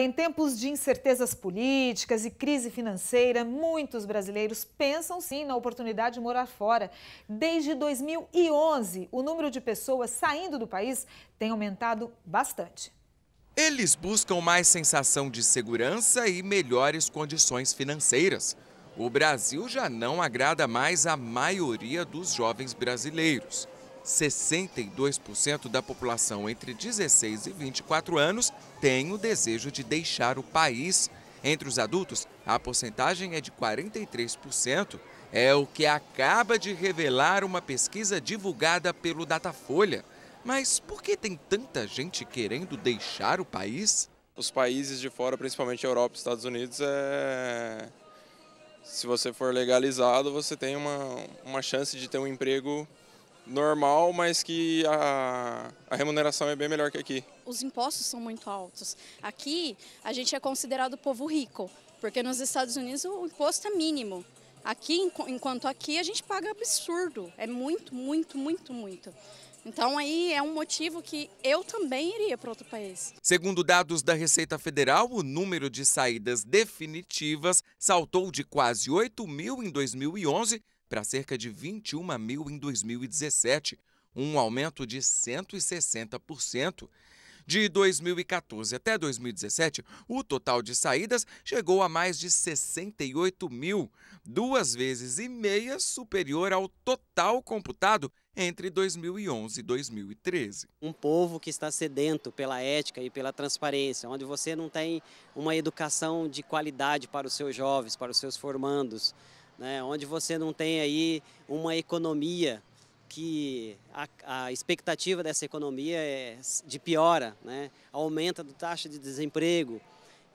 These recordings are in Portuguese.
Em tempos de incertezas políticas e crise financeira, muitos brasileiros pensam sim na oportunidade de morar fora. Desde 2011, o número de pessoas saindo do país tem aumentado bastante. Eles buscam mais sensação de segurança e melhores condições financeiras. O Brasil já não agrada mais a maioria dos jovens brasileiros. 62% da população entre 16 e 24 anos tem o desejo de deixar o país. Entre os adultos, a porcentagem é de 43%. É o que acaba de revelar uma pesquisa divulgada pelo Datafolha. Mas por que tem tanta gente querendo deixar o país? Os países de fora, principalmente a Europa e Estados Unidos, é... se você for legalizado, você tem uma, uma chance de ter um emprego normal, mas que a, a, remuneração é bem melhor que aqui. Os impostos são muito altos. Aqui a gente é considerado povo rico, porque nos Estados Unidos o imposto é mínimo. Aqui, enquanto aqui, a gente paga absurdo. É muito, muito, muito, muito. Então aí é um motivo que eu também iria para outro país. Segundo dados da Receita Federal, o número de saídas definitivas saltou de quase 8 mil em 2011 para cerca de 21 mil em 2017, um aumento de 160%. De 2014 até 2017, o total de saídas chegou a mais de 68 mil, duas vezes e meia superior ao total computado entre 2011 e 2013. Um povo que está sedento pela ética e pela transparência, onde você não tem uma educação de qualidade para os seus jovens, para os seus formandos né, onde você não tem aí uma economia que a, a expectativa dessa economia é de piora, né, aumenta a taxa de desemprego,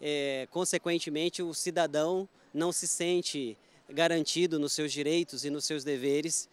é, consequentemente o cidadão não se sente garantido nos seus direitos e nos seus deveres,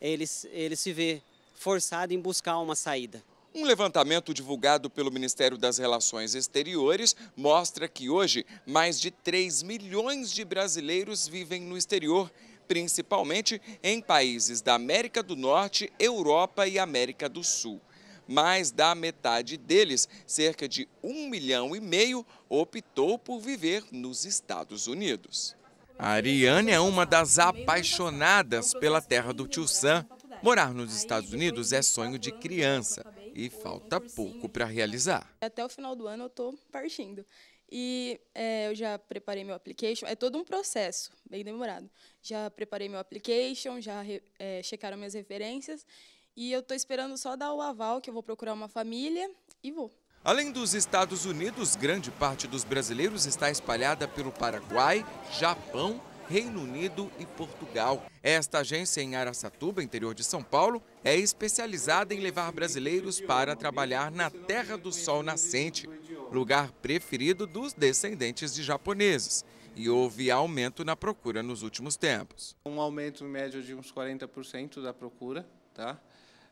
ele, ele se vê forçado em buscar uma saída. Um levantamento divulgado pelo Ministério das Relações Exteriores mostra que hoje mais de 3 milhões de brasileiros vivem no exterior, principalmente em países da América do Norte, Europa e América do Sul. Mais da metade deles, cerca de 1 milhão e meio, optou por viver nos Estados Unidos. A Ariane é uma das apaixonadas pela terra do Tio Sam. Morar nos Estados Unidos é sonho de criança. E falta pouco para realizar. Até o final do ano eu estou partindo. E é, eu já preparei meu application. É todo um processo, bem demorado. Já preparei meu application, já é, checaram minhas referências. E eu estou esperando só dar o aval, que eu vou procurar uma família e vou. Além dos Estados Unidos, grande parte dos brasileiros está espalhada pelo Paraguai, Japão Reino Unido e Portugal. Esta agência em Aracatuba, interior de São Paulo, é especializada em levar brasileiros para trabalhar na Terra do Sol Nascente, lugar preferido dos descendentes de japoneses. E houve aumento na procura nos últimos tempos. Um aumento médio de uns 40% da procura, tá?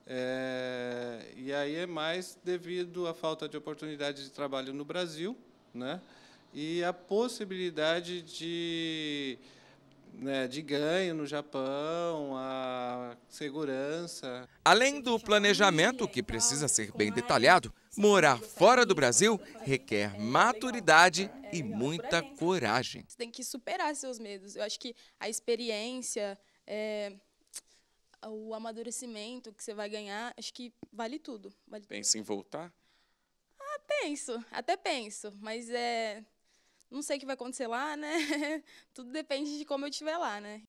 É, e aí é mais devido à falta de oportunidade de trabalho no Brasil, né? E a possibilidade de né, de ganho no Japão, a segurança. Além do planejamento, que precisa ser bem detalhado, morar fora do Brasil requer maturidade e muita coragem. Você tem que superar seus medos. Eu acho que a experiência, é, o amadurecimento que você vai ganhar, acho que vale tudo. Vale Pensa em voltar? Ah, penso, até penso, mas é não sei o que vai acontecer lá, né? Tudo depende de como eu estiver lá, né?